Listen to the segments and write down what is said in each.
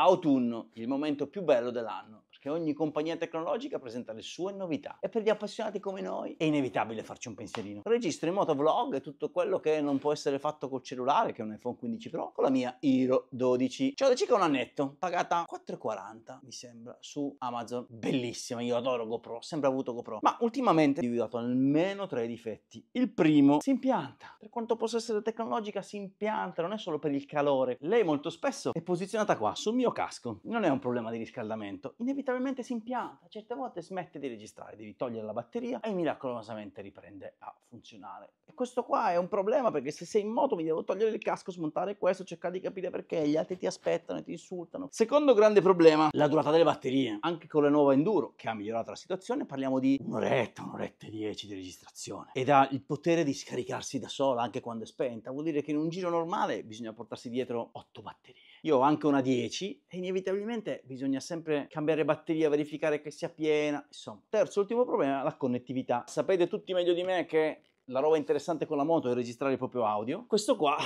autunno, il momento più bello dell'anno che ogni compagnia tecnologica presenta le sue novità e per gli appassionati come noi è inevitabile farci un pensierino. Registro in moto vlog tutto quello che non può essere fatto col cellulare, che è un iPhone 15 Pro, con la mia Hero 12. C'ho da circa un annetto, pagata 4,40 mi sembra su Amazon. Bellissima, io adoro GoPro, sempre avuto GoPro, ma ultimamente ho individuato almeno tre difetti. Il primo, si impianta. Per quanto possa essere tecnologica, si impianta, non è solo per il calore. Lei molto spesso è posizionata qua sul mio casco. Non è un problema di riscaldamento, inevitabile inevitabilmente si impianta, certe volte smette di registrare, devi togliere la batteria e miracolosamente riprende a funzionare. E questo qua è un problema perché se sei in moto mi devo togliere il casco, smontare questo, cercare di capire perché gli altri ti aspettano e ti insultano. Secondo grande problema, la durata delle batterie. Anche con la nuova Enduro che ha migliorato la situazione parliamo di un'oretta, un'oretta e dieci di registrazione ed ha il potere di scaricarsi da sola anche quando è spenta. Vuol dire che in un giro normale bisogna portarsi dietro otto batterie. Io ho anche una 10 e inevitabilmente bisogna sempre cambiare batteria, verificare che sia piena. Insomma, terzo ultimo problema, la connettività. Sapete tutti meglio di me che la roba interessante con la moto è registrare il proprio audio. Questo qua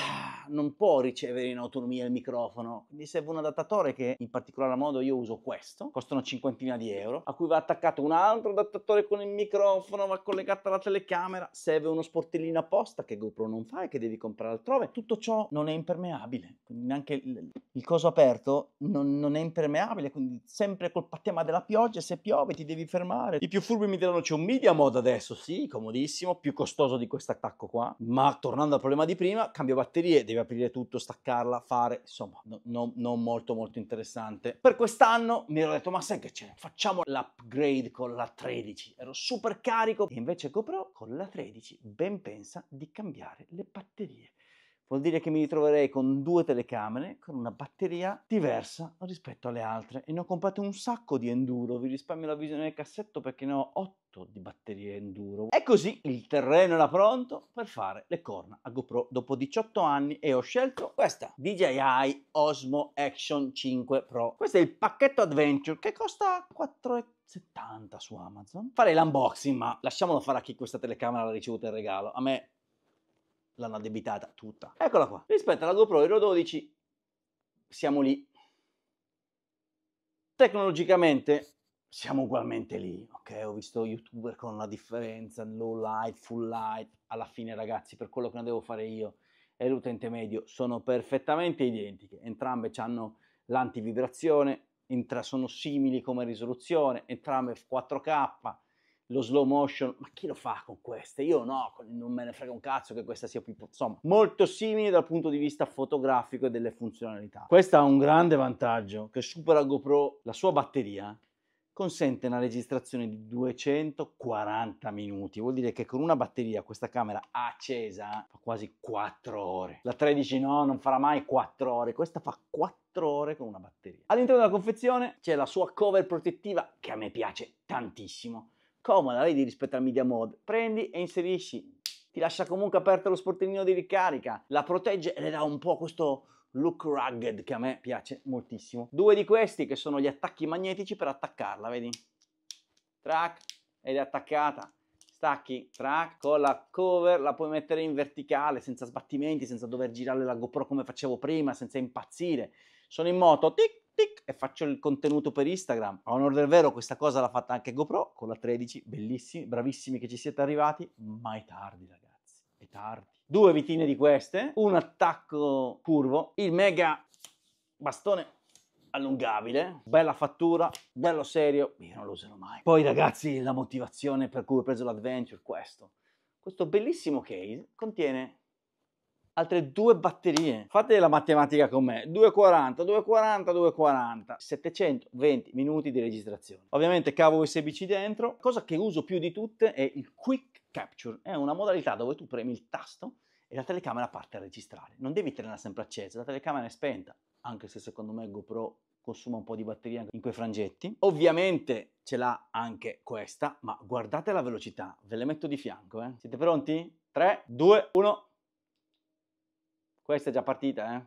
non può ricevere in autonomia il microfono, Mi serve un adattatore che in particolare modo io uso questo, costa una cinquantina di euro, a cui va attaccato un altro adattatore con il microfono, va collegato alla telecamera, serve uno sportellino apposta che GoPro non fa e che devi comprare altrove. Tutto ciò non è impermeabile, quindi neanche il, il coso aperto non, non, è impermeabile, quindi sempre col tema della pioggia, se piove ti devi fermare. I più furbi mi diranno c'è un media mod adesso, sì, comodissimo, più costoso causa di questo attacco qua. Ma tornando al problema di prima, cambio batterie, devi aprire tutto, staccarla, fare, insomma, no, no, non molto molto interessante. Per quest'anno mi ero detto, ma sai che c'è? Facciamo l'upgrade con la 13. Ero super carico e invece GoPro con la 13 ben pensa di cambiare le batterie vuol dire che mi ritroverei con due telecamere con una batteria diversa rispetto alle altre e ne ho comprate un sacco di enduro, vi risparmio la visione del cassetto perché ne ho 8 di batterie enduro. E così il terreno era pronto per fare le corna a GoPro dopo 18 anni e ho scelto questa DJI Osmo Action 5 Pro. Questo è il pacchetto Adventure che costa 4,30 70 su Amazon. Farei l'unboxing, ma lasciamolo fare a chi questa telecamera l'ha ricevuta in regalo. A me l'hanno addebitata tutta. Eccola qua. Rispetto alla GoPro Hero 12 siamo lì. Tecnologicamente siamo ugualmente lì, ok? Ho visto youtuber con una differenza, low light, full light, alla fine ragazzi, per quello che ne devo fare io e l'utente medio sono perfettamente identiche, entrambe hanno l'antivibrazione, sono simili come risoluzione, entrambe 4K, lo slow motion, ma chi lo fa con queste? Io no, non me ne frega un cazzo che questa sia più, insomma, molto simile dal punto di vista fotografico e delle funzionalità. Questa ha un grande vantaggio che supera GoPro, la sua batteria consente una registrazione di 240 minuti, vuol dire che con una batteria questa camera accesa fa quasi 4 ore. La 13 no, non farà mai 4 ore, questa fa 4 ore con una batteria. All'interno della confezione c'è la sua cover protettiva che a me piace tantissimo comoda, vedi, rispetto al media mode. Prendi e inserisci, ti lascia comunque aperto lo sportellino di ricarica, la protegge e le dà un po' questo look rugged che a me piace moltissimo. Due di questi che sono gli attacchi magnetici per attaccarla, vedi? Track ed è attaccata. Stacchi, track, con la cover la puoi mettere in verticale senza sbattimenti, senza dover girare la GoPro come facevo prima, senza impazzire. Sono in moto, tic, tic, e faccio il contenuto per Instagram. A onore del vero questa cosa l'ha fatta anche GoPro con la 13, bellissimi, bravissimi che ci siete arrivati, ma è tardi ragazzi, è tardi. Due vitine di queste, un attacco curvo, il mega bastone allungabile, bella fattura, bello serio, io non lo userò mai. Poi ragazzi la motivazione per cui ho preso l'Adventure questo. Questo bellissimo case contiene altre due batterie. Fate la matematica con me, 240, 240, 240, 720 minuti di registrazione. Ovviamente cavo USB-C dentro, cosa che uso più di tutte è il Quick Capture, è una modalità dove tu premi il tasto e la telecamera parte a registrare. Non devi tenerla sempre accesa, la telecamera è spenta, anche se secondo me GoPro consuma un po' di batteria in quei frangetti. Ovviamente ce l'ha anche questa, ma guardate la velocità, ve le metto di fianco. Eh. Siete pronti? 3, 2, 1... Questa è già partita, eh?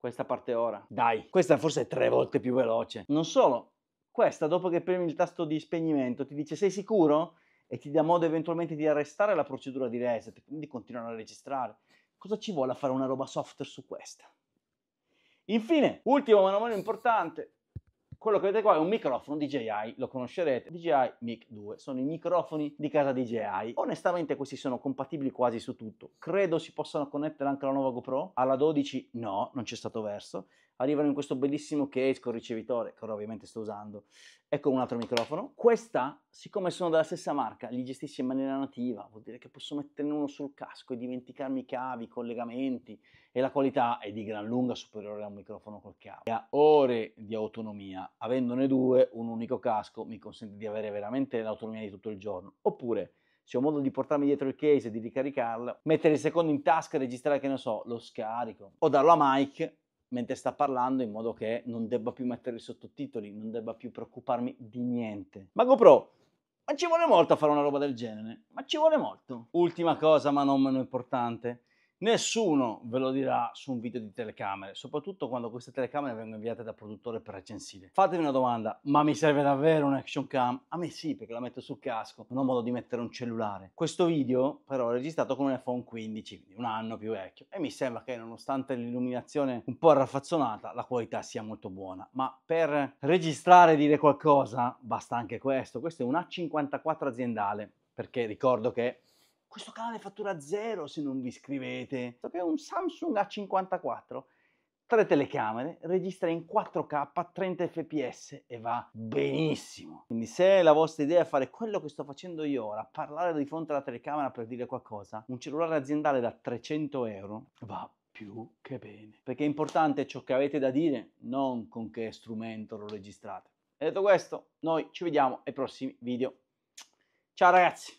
Questa parte ora. Dai, questa forse è tre volte più veloce. Non solo, questa dopo che premi il tasto di spegnimento ti dice sei sicuro? E ti dà modo eventualmente di arrestare la procedura di reset, quindi continuano a registrare. Cosa ci vuole a fare una roba software su questa? Infine, ultimo ma non meno importante, quello che vedete qua è un microfono DJI, lo conoscerete, DJI Mic 2, sono i microfoni di casa DJI. Onestamente questi sono compatibili quasi su tutto, credo si possano connettere anche la nuova GoPro, alla 12 no, non c'è stato verso, arrivano in questo bellissimo case con ricevitore, che ora ovviamente sto usando, e con un altro microfono. Questa, siccome sono della stessa marca, li gestisce in maniera nativa, vuol dire che posso metterne uno sul casco e dimenticarmi i cavi, i collegamenti, e la qualità è di gran lunga superiore a un microfono col cavo. E ha ore di autonomia, avendone due, un unico casco mi consente di avere veramente l'autonomia di tutto il giorno. Oppure se ho modo di portarmi dietro il case e di ricaricarla, mettere il secondo in tasca e registrare, che ne so, lo scarico, o darlo a Mike mentre sta parlando in modo che non debba più mettere i sottotitoli, non debba più preoccuparmi di niente. Ma GoPro, ma ci vuole molto a fare una roba del genere? Ma ci vuole molto. Ultima cosa, ma non meno importante. Nessuno ve lo dirà su un video di telecamere, soprattutto quando queste telecamere vengono inviate da produttore per recensire. Fatevi una domanda, ma mi serve davvero un action cam? A me sì, perché la metto sul casco, non ho modo di mettere un cellulare. Questo video però è registrato con un iPhone 15, quindi un anno più vecchio, e mi sembra che nonostante l'illuminazione un po' raffazzonata, la qualità sia molto buona. Ma per registrare e dire qualcosa basta anche questo, questo è un A54 aziendale, perché ricordo che questo canale fattura zero se non vi iscrivete. Che è un Samsung A54, tre telecamere, registra in 4K a 30 fps e va benissimo. Quindi se la vostra idea è fare quello che sto facendo io ora, parlare di fronte alla telecamera per dire qualcosa, un cellulare aziendale da 300 euro va più che bene. Perché è importante ciò che avete da dire, non con che strumento lo registrate. E detto questo, noi ci vediamo ai prossimi video. Ciao ragazzi!